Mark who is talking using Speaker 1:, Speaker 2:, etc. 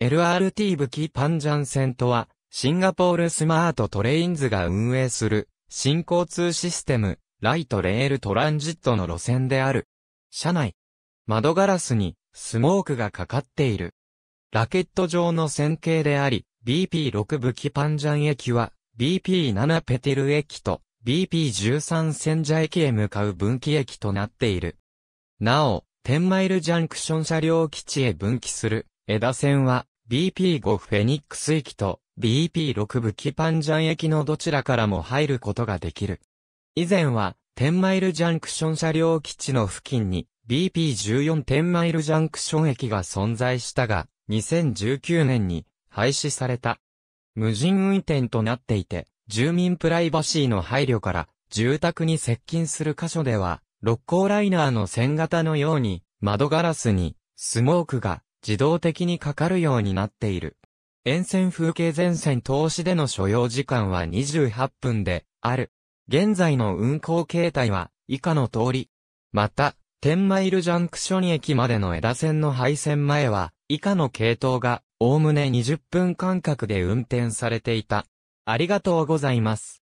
Speaker 1: LRT 武器パンジャン線とは、シンガポールスマートトレインズが運営する、新交通システム、ライトレールトランジットの路線である。車内。窓ガラスに、スモークがかかっている。ラケット状の線形であり、BP6 武器パンジャン駅は、BP7 ペテル駅と、BP13 千社駅へ向かう分岐駅となっている。なお、10マイルジャンクション車両基地へ分岐する枝線は BP5 フェニックス駅と BP6 武キパンジャン駅のどちらからも入ることができる。以前は、10マイルジャンクション車両基地の付近に BP1410 マイルジャンクション駅が存在したが、2019年に廃止された。無人運転となっていて、住民プライバシーの配慮から住宅に接近する箇所では、六甲ライナーの線型のように、窓ガラスに、スモークが自動的にかかるようになっている。沿線風景前線投資での所要時間は28分である。現在の運行形態は以下の通り。また、天マイルジャンクション駅までの枝線の配線前は以下の系統がおおむね20分間隔で運転されていた。ありがとうございます。